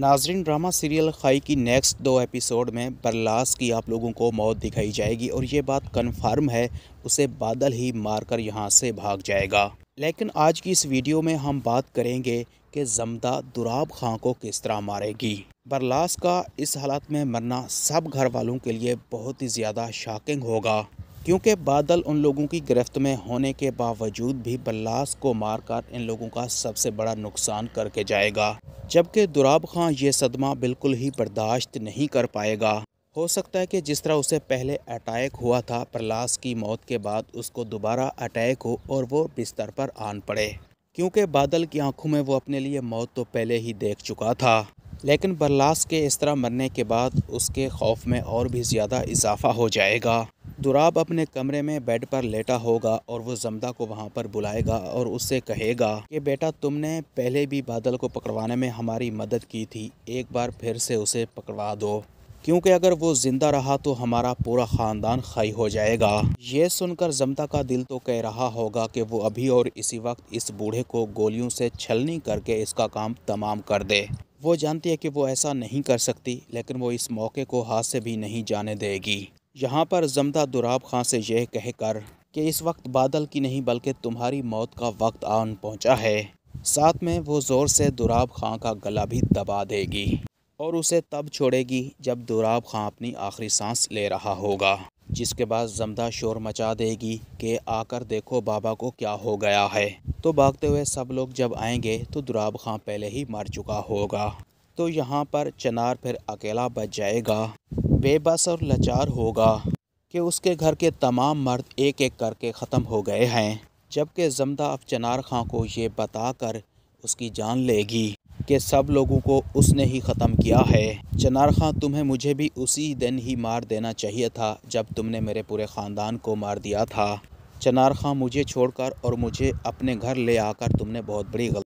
नाजरीन drama serial खाई की नेक्स्ट दो एपिसोड में बरलास की आप लोगों को मौत दिखाई जाएगी और ये बात कन्फर्म है उसे बादल ही मारकर यहाँ से भाग जाएगा लेकिन आज की इस वीडियो में हम बात करेंगे कि जमदा दुराब खां को किस तरह मारेगी बरलास का इस हालत में मरना सब घर वालों के लिए बहुत ही ज़्यादा शॉकिंग होगा क्योंकि बादल उन लोगों की गिरफ्त में होने के बावजूद भी बल्लास को मारकर इन लोगों का सबसे बड़ा नुकसान करके जाएगा जबकि दुराब खां ये सदमा बिल्कुल ही बर्दाश्त नहीं कर पाएगा हो सकता है कि जिस तरह उसे पहले अटैक हुआ था प्रलास की मौत के बाद उसको दोबारा अटैक हो और वो बिस्तर पर आन पड़े क्योंकि बादल की आंखों में वो अपने लिए मौत तो पहले ही देख चुका था लेकिन बरलास के इस तरह मरने के बाद उसके खौफ में और भी ज़्यादा इजाफा हो जाएगा दुराब अपने कमरे में बेड पर लेटा होगा और वो जमदा को वहाँ पर बुलाएगा और उससे कहेगा कि बेटा तुमने पहले भी बादल को पकड़वाने में हमारी मदद की थी एक बार फिर से उसे पकड़वा दो क्योंकि अगर वो ज़िंदा रहा तो हमारा पूरा ख़ानदान खाई हो जाएगा ये सुनकर जमता का दिल तो कह रहा होगा कि वो अभी और इसी वक्त इस बूढ़े को गोलियों से छलनी करके इसका काम तमाम कर दे वो जानती है कि वो ऐसा नहीं कर सकती लेकिन वो इस मौके को हाथ से भी नहीं जाने देगी यहाँ पर जमदा दुराब खां से यह कहकर कि इस वक्त बादल की नहीं बल्कि तुम्हारी मौत का वक्त आन पहुँचा है साथ में वो ज़ोर से दुराब खां का गला भी दबा देगी और उसे तब छोड़ेगी जब दुराब खां अपनी आखिरी सांस ले रहा होगा जिसके बाद जमदा शोर मचा देगी कि आकर देखो बाबा को क्या हो गया है तो भागते हुए सब लोग जब आएंगे तो दुराब खां पहले ही मर चुका होगा तो यहाँ पर चनार फिर अकेला बच जाएगा बेबस और लाचार होगा कि उसके घर के तमाम मर्द एक एक करके ख़त्म हो गए हैं जबकि जमदा अब चनार खां को ये बताकर उसकी जान लेगी कि सब लोगों को उसने ही ख़त्म किया है चनार खां तुम्हें मुझे भी उसी दिन ही मार देना चाहिए था जब तुमने मेरे पूरे ख़ानदान को मार दिया था चनार खां मुझे छोड़कर और मुझे अपने घर ले आकर तुमने बहुत बड़ी गलती